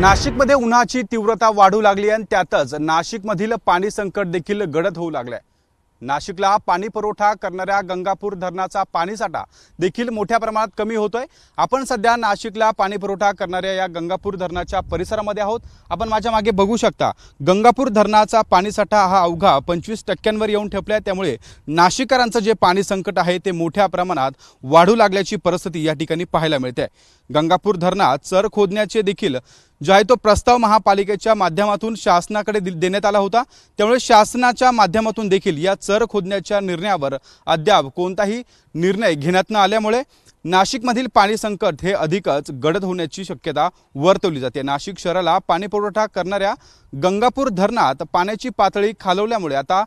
नाशिकमध्ये उन्हाची तीव्रता वाढू लागली आणि त्यातच नाशिकमधील पाणी संकट देखील गडद होऊ लागले नाशिकला पाणी पुरवठा करणाऱ्या गंगापूर धरणाचा पाणीसाठा देखील मोठ्या प्रमाणात कमी होतोय आपण सध्या नाशिकला पाणी पुरवठा करणाऱ्या या गंगापूर धरणाच्या परिसरामध्ये आहोत आपण माझ्या मागे बघू शकता गंगापूर धरणाचा पाणीसाठा हा अवघा पंचवीस टक्क्यांवर येऊन ठेपलाय त्यामुळे नाशिककरांचं जे पाणी संकट आहे ते मोठ्या प्रमाणात वाढू लागल्याची परिस्थिती या ठिकाणी पाहायला मिळते गंगापूर धरणात चर खोदण्याचे देखील जो आहे तो प्रस्ताव महापालिकेच्या माध्यमातून शासनाकडे देण्यात आला होता त्यामुळे शासनाच्या माध्यमातून देखील या चर खोदण्याच्या निर्णयावर अद्याप कोणताही निर्णय घेण्यात न आल्यामुळे नाशिकमधील पाणी संकट हे अधिकच गडद होण्याची शक्यता वर्तवली जाते नाशिक शहराला पाणी पुरवठा करणाऱ्या गंगापूर धरणात पाण्याची पातळी खालवल्यामुळे आता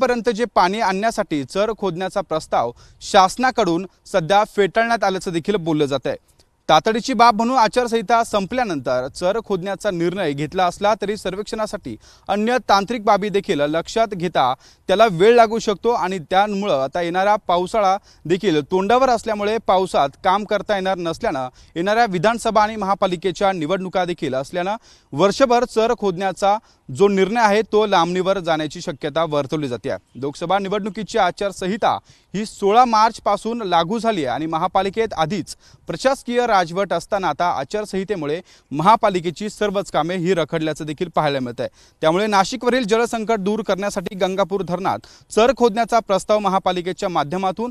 पर्यंत जे पाणी आणण्यासाठी चर खोदण्याचा प्रस्ताव शासनाकडून सध्या फेटाळण्यात आल्याचं देखील बोललं जात आहे तातडीची बाब म्हणून आचारसंहिता संपल्यानंतर चर खोदण्याचा निर्णय घेतला असला तरी सर्वेक्षणासाठी अन्य तांत्रिक बाबी देखील लक्षात घेता त्याला वेळ लागू शकतो आणि त्यामुळं आता येणारा पावसाळा देखील तोंडावर असल्यामुळे पावसात काम करता येणार नसल्यानं येणाऱ्या विधानसभा आणि महापालिकेच्या निवडणुका देखील असल्यानं वर्षभर चर खोदण्याचा जो निर्णय आहे तो लांबणीवर जाण्याची शक्यता वर्तवली जाते लोकसभा निवडणुकीची आचारसंहिता ही सोळा मार्चपासून लागू झाली आहे आणि महापालिकेत आधीच प्रशासकीय राजवट असताना आता आचारसंहितेमुळे महापालिकेची सर्वच कामे ही रखडल्याचं देखील पाहायला मिळत आहे त्यामुळे नाशिकवरील जलसंकट दूर करण्यासाठी गंगापूर धरणात चर खोदण्याचा प्रस्ताव महापालिकेच्या माध्यमातून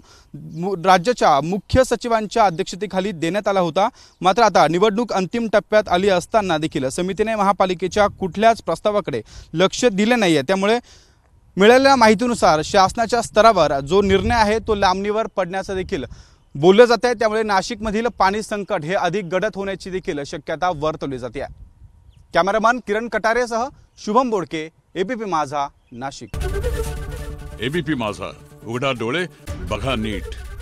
राज्याच्या मुख्य सचिवांच्या अध्यक्षतेखाली देण्यात आला होता मात्र आता निवडणूक अंतिम टप्प्यात आली असताना देखील समितीने महापालिकेच्या कुठल्याच प्रस्तावाकडे लक्ष दिले नाही त्यामुळे मिळालेल्या माहितीनुसार शासनाच्या स्तरावर जो निर्णय आहे तो लांबणीवर पडण्याचा देखील बोललं जात आहे त्यामुळे नाशिकमधील पाणी संकट हे अधिक गडद होण्याची देखील शक्यता वर्तवली जाते कॅमेरामन किरण कटारेसह शुभम बोडके एबीपी माझा नाशिक एबीपी माझा उघडा डोळे बघा नीट